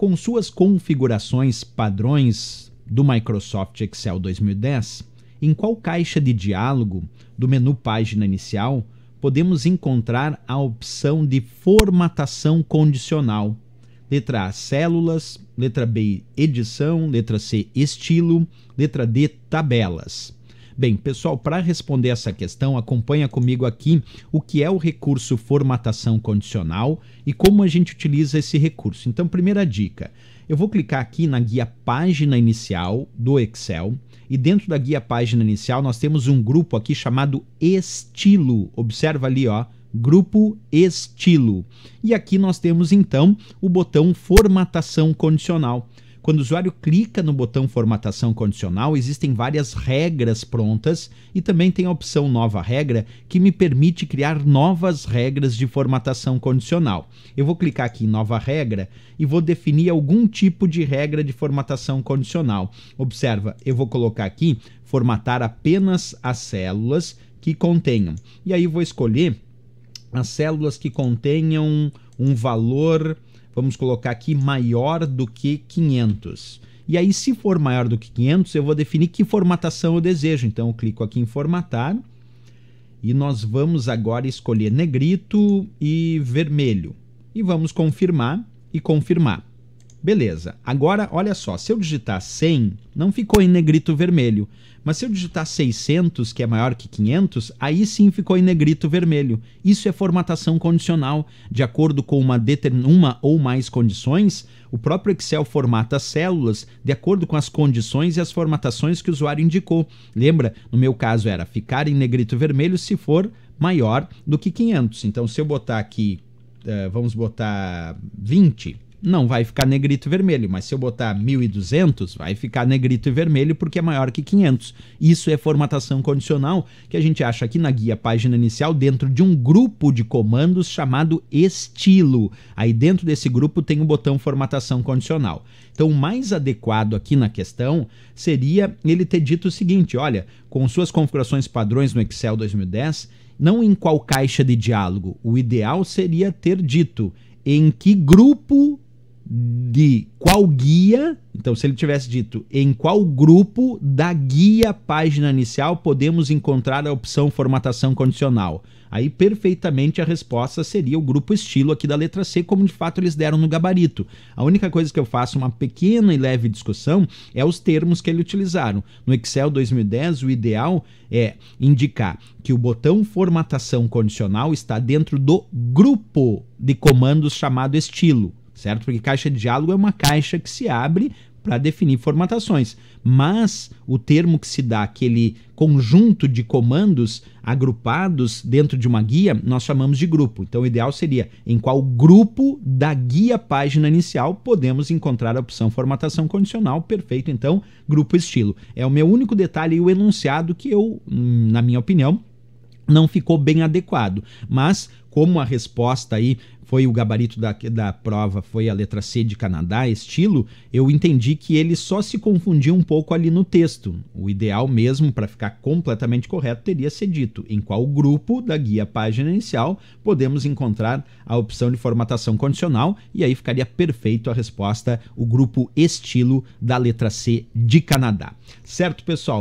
Com suas configurações padrões do Microsoft Excel 2010, em qual caixa de diálogo do menu Página Inicial podemos encontrar a opção de formatação condicional? Letra A, células. Letra B, edição. Letra C, estilo. Letra D, tabelas. Bem, pessoal, para responder essa questão, acompanha comigo aqui o que é o recurso formatação condicional e como a gente utiliza esse recurso. Então, primeira dica, eu vou clicar aqui na guia página inicial do Excel e dentro da guia página inicial nós temos um grupo aqui chamado estilo. Observa ali, ó, grupo estilo. E aqui nós temos então o botão formatação condicional. Quando o usuário clica no botão formatação condicional, existem várias regras prontas e também tem a opção nova regra que me permite criar novas regras de formatação condicional. Eu vou clicar aqui em nova regra e vou definir algum tipo de regra de formatação condicional. Observa, eu vou colocar aqui formatar apenas as células que contenham. E aí vou escolher as células que contenham um valor vamos colocar aqui maior do que 500. E aí, se for maior do que 500, eu vou definir que formatação eu desejo. Então, eu clico aqui em formatar e nós vamos agora escolher negrito e vermelho. E vamos confirmar e confirmar. Beleza. Agora, olha só, se eu digitar 100, não ficou em negrito vermelho. Mas se eu digitar 600, que é maior que 500, aí sim ficou em negrito vermelho. Isso é formatação condicional. De acordo com uma, uma ou mais condições, o próprio Excel formata as células de acordo com as condições e as formatações que o usuário indicou. Lembra? No meu caso era ficar em negrito vermelho se for maior do que 500. Então, se eu botar aqui, uh, vamos botar 20 não vai ficar negrito e vermelho, mas se eu botar 1.200, vai ficar negrito e vermelho porque é maior que 500. Isso é formatação condicional que a gente acha aqui na guia página inicial dentro de um grupo de comandos chamado estilo. Aí dentro desse grupo tem o botão formatação condicional. Então, o mais adequado aqui na questão seria ele ter dito o seguinte: olha, com suas configurações padrões no Excel 2010, não em qual caixa de diálogo. O ideal seria ter dito em que grupo de qual guia, então se ele tivesse dito em qual grupo da guia página inicial podemos encontrar a opção formatação condicional, aí perfeitamente a resposta seria o grupo estilo aqui da letra C, como de fato eles deram no gabarito. A única coisa que eu faço uma pequena e leve discussão é os termos que eles utilizaram. No Excel 2010, o ideal é indicar que o botão formatação condicional está dentro do grupo de comandos chamado estilo certo? Porque caixa de diálogo é uma caixa que se abre para definir formatações. Mas o termo que se dá aquele conjunto de comandos agrupados dentro de uma guia, nós chamamos de grupo. Então o ideal seria em qual grupo da guia página inicial podemos encontrar a opção formatação condicional, perfeito, então grupo estilo. É o meu único detalhe e o enunciado que eu, hum, na minha opinião, não ficou bem adequado. Mas, como a resposta aí foi o gabarito da, da prova, foi a letra C de Canadá, estilo, eu entendi que ele só se confundiu um pouco ali no texto. O ideal mesmo, para ficar completamente correto, teria sido dito em qual grupo da guia página inicial podemos encontrar a opção de formatação condicional, e aí ficaria perfeito a resposta, o grupo estilo da letra C de Canadá. Certo, pessoal?